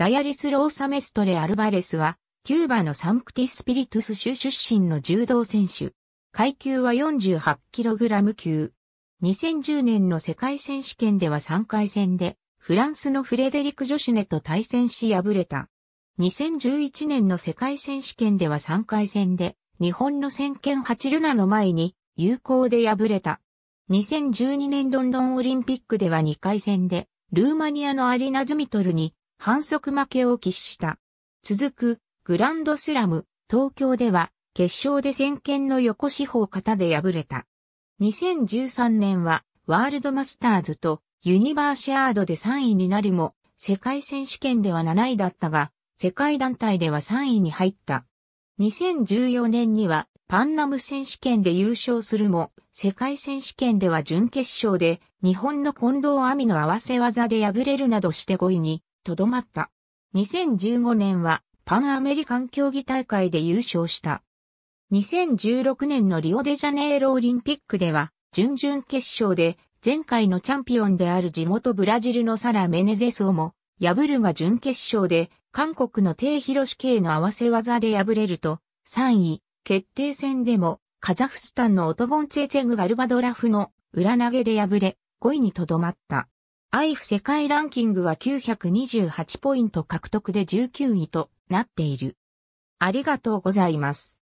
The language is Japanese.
ダヤリス・ローサメストレ・アルバレスは、キューバのサンクティスピリトゥス州出身の柔道選手。階級は 48kg 級。2010年の世界選手権では3回戦で、フランスのフレデリク・ジョシュネと対戦し敗れた。2011年の世界選手権では3回戦で、日本の先見8ルナの前に、有効で敗れた。2012年ロンドンオリンピックでは2回戦で、ルーマニアのアリナ・ドミトルに反則負けを喫した。続く、グランドスラム、東京では、決勝で先見の横四方型で敗れた。2013年は、ワールドマスターズとユニバーシアードで3位になるも、世界選手権では7位だったが、世界団体では3位に入った。2014年には、パンナム選手権で優勝するも、世界選手権では準決勝で、日本の近藤亜美の合わせ技で敗れるなどして5位にとどまった。2015年はパンアメリカン競技大会で優勝した。2016年のリオデジャネイロオリンピックでは、準々決勝で前回のチャンピオンである地元ブラジルのサラ・メネゼスをも破るが準決勝で韓国のテイ・ヒロシ系の合わせ技で破れると3位決定戦でもカザフスタンのオトゴンチェチェグ・ガルバドラフの裏投げで破れ5位にとどまった。アイフ世界ランキングは928ポイント獲得で19位となっている。ありがとうございます。